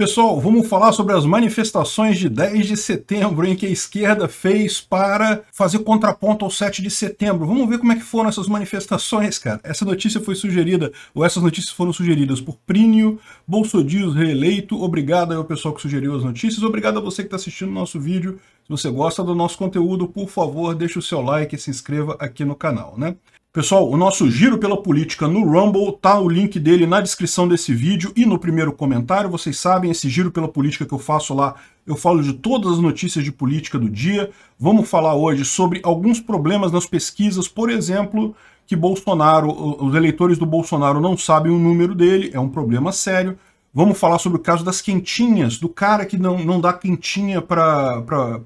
Pessoal, vamos falar sobre as manifestações de 10 de setembro em que a esquerda fez para fazer contraponto ao 7 de setembro. Vamos ver como é que foram essas manifestações, cara. Essa notícia foi sugerida, ou essas notícias foram sugeridas por Prínio, Bolsodios reeleito. Obrigado ao pessoal que sugeriu as notícias. Obrigado a você que está assistindo o nosso vídeo. Se você gosta do nosso conteúdo, por favor, deixe o seu like e se inscreva aqui no canal, né? Pessoal, o nosso giro pela política no Rumble, tá o link dele na descrição desse vídeo e no primeiro comentário. Vocês sabem, esse giro pela política que eu faço lá, eu falo de todas as notícias de política do dia. Vamos falar hoje sobre alguns problemas nas pesquisas, por exemplo, que Bolsonaro, os eleitores do Bolsonaro não sabem o número dele, é um problema sério. Vamos falar sobre o caso das quentinhas, do cara que não, não dá quentinha para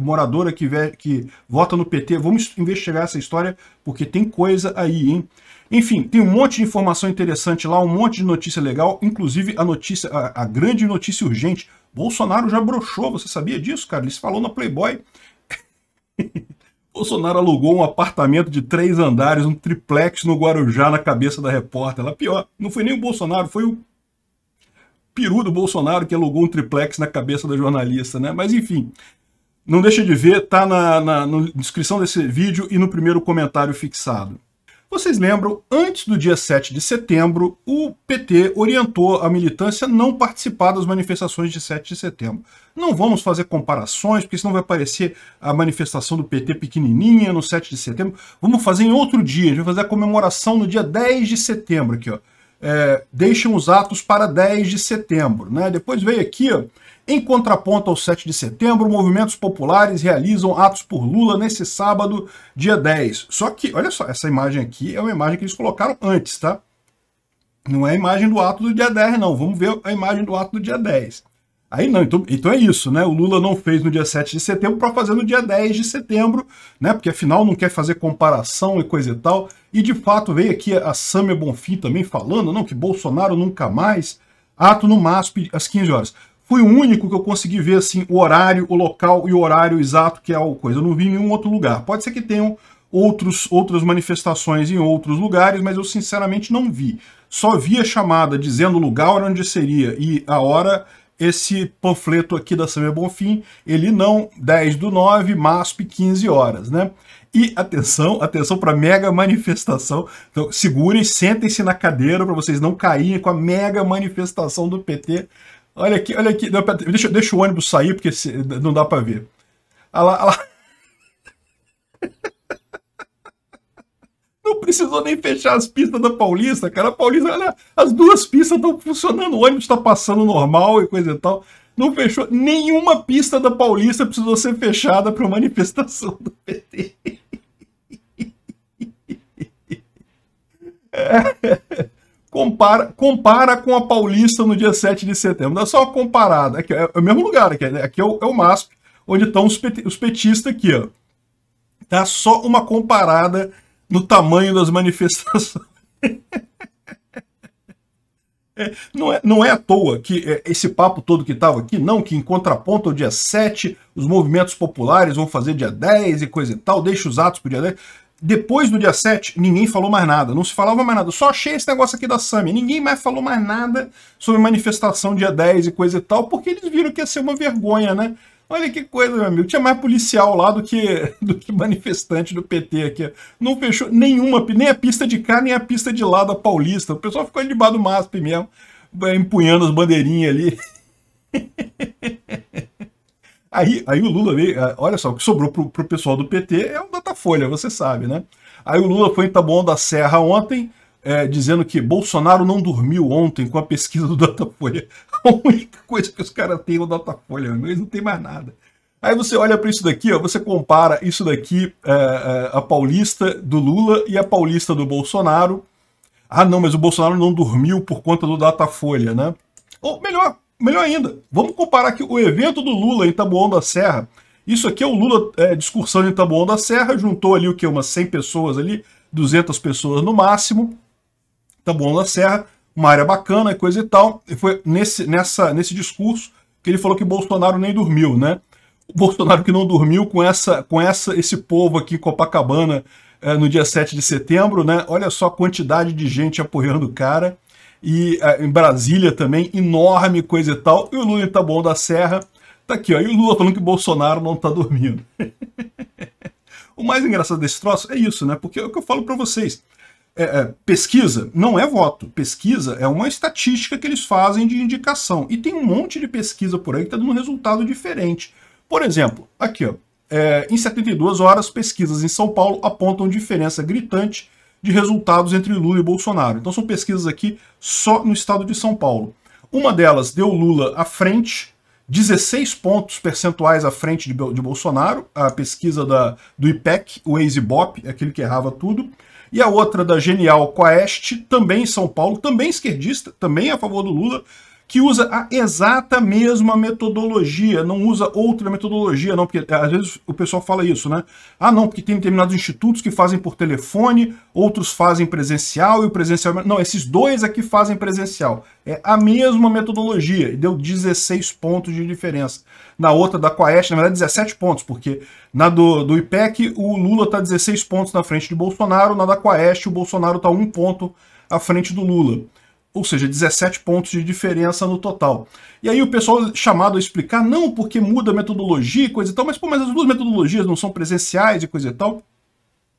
moradora que, vê, que vota no PT. Vamos investigar essa história, porque tem coisa aí, hein? Enfim, tem um monte de informação interessante lá, um monte de notícia legal, inclusive a notícia, a, a grande notícia urgente. Bolsonaro já broxou, você sabia disso, cara? Ele se falou na Playboy. Bolsonaro alugou um apartamento de três andares, um triplex no Guarujá, na cabeça da repórter. Ela pior, não foi nem o Bolsonaro, foi o peru do Bolsonaro que alugou um triplex na cabeça da jornalista, né? Mas enfim, não deixa de ver, tá na, na, na, descrição desse vídeo e no primeiro comentário fixado. Vocês lembram, antes do dia 7 de setembro, o PT orientou a militância a não participar das manifestações de 7 de setembro. Não vamos fazer comparações, porque senão vai parecer a manifestação do PT pequenininha no 7 de setembro. Vamos fazer em outro dia, a gente vai fazer a comemoração no dia 10 de setembro aqui, ó é, deixam os atos para 10 de setembro. Né? Depois veio aqui, ó, em contraponto ao 7 de setembro, movimentos populares realizam atos por Lula nesse sábado, dia 10. Só que, olha só, essa imagem aqui é uma imagem que eles colocaram antes, tá? Não é a imagem do ato do dia 10, não. Vamos ver a imagem do ato do dia 10. Aí não, então, então é isso, né? O Lula não fez no dia 7 de setembro para fazer no dia 10 de setembro, né? Porque afinal não quer fazer comparação e coisa e tal. E de fato veio aqui a Samia Bonfim também falando, não, que Bolsonaro nunca mais. Ato no MASP às 15 horas. Fui o único que eu consegui ver assim o horário, o local e o horário exato que é a coisa. Eu não vi em nenhum outro lugar. Pode ser que tenham outros, outras manifestações em outros lugares, mas eu sinceramente não vi. Só vi a chamada dizendo o lugar onde seria e a hora esse panfleto aqui da Samia Bonfim, ele não 10 do 9, MASP 15 horas, né? E atenção, atenção para mega manifestação. Então, segurem, sentem-se na cadeira para vocês não caírem com a mega manifestação do PT. Olha aqui, olha aqui. deixa, deixa o ônibus sair, porque se, não dá para ver. Olha ah lá, olha ah lá. precisou nem fechar as pistas da Paulista, cara. A Paulista, olha, as duas pistas estão funcionando, o ônibus está passando normal e coisa e tal. Não fechou. Nenhuma pista da Paulista precisou ser fechada para manifestação do PT. É. Compara, compara com a Paulista no dia 7 de setembro. Dá é só uma comparada. Aqui, é, é o mesmo lugar, aqui, né? aqui é, o, é o MASP, onde estão os, os petistas aqui, ó. Dá tá? só uma comparada no tamanho das manifestações. É, não, é, não é à toa que é, esse papo todo que estava aqui, não, que em contraponto ao dia 7, os movimentos populares vão fazer dia 10 e coisa e tal, deixa os atos para dia 10. Depois do dia 7, ninguém falou mais nada, não se falava mais nada. Só achei esse negócio aqui da SAMI. Ninguém mais falou mais nada sobre manifestação dia 10 e coisa e tal, porque eles viram que ia ser uma vergonha, né? Olha que coisa, meu amigo. Tinha mais policial lá do que, do que manifestante do PT aqui. Não fechou nenhuma, nem a pista de cá, nem a pista de lá da Paulista. O pessoal ficou ali debaixo do MASP mesmo, eh, empunhando as bandeirinhas ali. Aí, aí o Lula veio, eh, olha só, o que sobrou pro, pro pessoal do PT é o Datafolha, você sabe, né? Aí o Lula foi em Taboão da Serra ontem, é, dizendo que Bolsonaro não dormiu ontem com a pesquisa do Datafolha. A única coisa que os caras têm é o Datafolha, mas não tem mais nada. Aí você olha para isso daqui, ó, você compara isso daqui, a, é, é, a paulista do Lula e a paulista do Bolsonaro. Ah, não, mas o Bolsonaro não dormiu por conta do Datafolha, né? Ou melhor, melhor ainda, vamos comparar aqui o evento do Lula em Taboão da Serra. Isso aqui é o Lula é, discursando em Taboão da Serra, juntou ali o que, umas 100 pessoas ali, 200 pessoas no máximo. Taboão da Serra, uma área bacana e coisa e tal. E foi nesse, nessa, nesse discurso que ele falou que Bolsonaro nem dormiu, né? O Bolsonaro que não dormiu com essa, com essa, esse povo aqui em Copacabana é, no dia 7 de setembro, né? Olha só a quantidade de gente apoiando o cara. E é, em Brasília também, enorme coisa e tal. E o Lula tá bom da Serra, tá aqui, ó. E o Lula falando que Bolsonaro não tá dormindo. o mais engraçado desse troço é isso, né? Porque é o que eu falo para vocês é, é, pesquisa não é voto. Pesquisa é uma estatística que eles fazem de indicação. E tem um monte de pesquisa por aí que está dando um resultado diferente. Por exemplo, aqui, ó, é, em 72 horas, pesquisas em São Paulo apontam diferença gritante de resultados entre Lula e Bolsonaro. Então são pesquisas aqui só no estado de São Paulo. Uma delas deu Lula à frente 16 pontos percentuais à frente de, de Bolsonaro, a pesquisa da, do IPEC, o ex é aquele que errava tudo, e a outra da Genial Quaest, também em São Paulo, também esquerdista, também a favor do Lula, que usa a exata mesma metodologia, não usa outra metodologia, não, porque é, às vezes o pessoal fala isso, né? Ah, não, porque tem determinados institutos que fazem por telefone, outros fazem presencial e o presencial... É não, esses dois aqui fazem presencial. É a mesma metodologia, e deu 16 pontos de diferença. Na outra, da Quaest, na verdade, 17 pontos, porque na do, do IPEC, o Lula está 16 pontos na frente de Bolsonaro, na da Quaest, o Bolsonaro está 1 ponto à frente do Lula ou seja, 17 pontos de diferença no total. E aí o pessoal é chamado a explicar, não, porque muda a metodologia e coisa e tal, mas, pô, mas as duas metodologias não são presenciais e coisa e tal.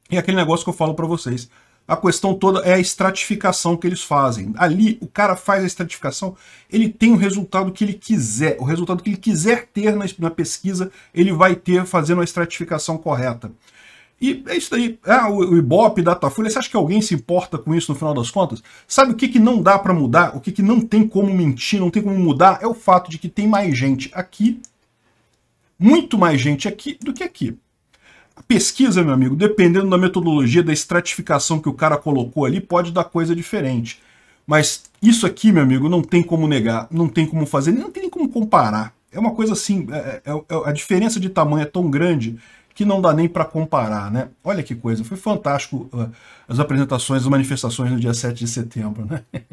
E é aquele negócio que eu falo para vocês. A questão toda é a estratificação que eles fazem. Ali, o cara faz a estratificação, ele tem o resultado que ele quiser. O resultado que ele quiser ter na, na pesquisa, ele vai ter fazendo a estratificação correta. E é isso daí. Ah, o Ibope, Datafolha, você acha que alguém se importa com isso no final das contas? Sabe o que, que não dá para mudar? O que, que não tem como mentir, não tem como mudar? É o fato de que tem mais gente aqui, muito mais gente aqui do que aqui. A pesquisa, meu amigo, dependendo da metodologia, da estratificação que o cara colocou ali, pode dar coisa diferente. Mas isso aqui, meu amigo, não tem como negar, não tem como fazer, não tem nem como comparar. É uma coisa assim, é, é, é, a diferença de tamanho é tão grande que não dá nem para comparar, né? Olha que coisa, foi fantástico uh, as apresentações, as manifestações no dia 7 de setembro, né?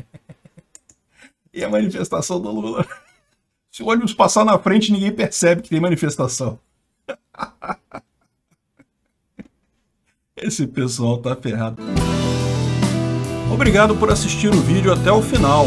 e a manifestação do Lula. Se o ônibus passar na frente, ninguém percebe que tem manifestação. Esse pessoal tá ferrado. Obrigado por assistir o vídeo até o final.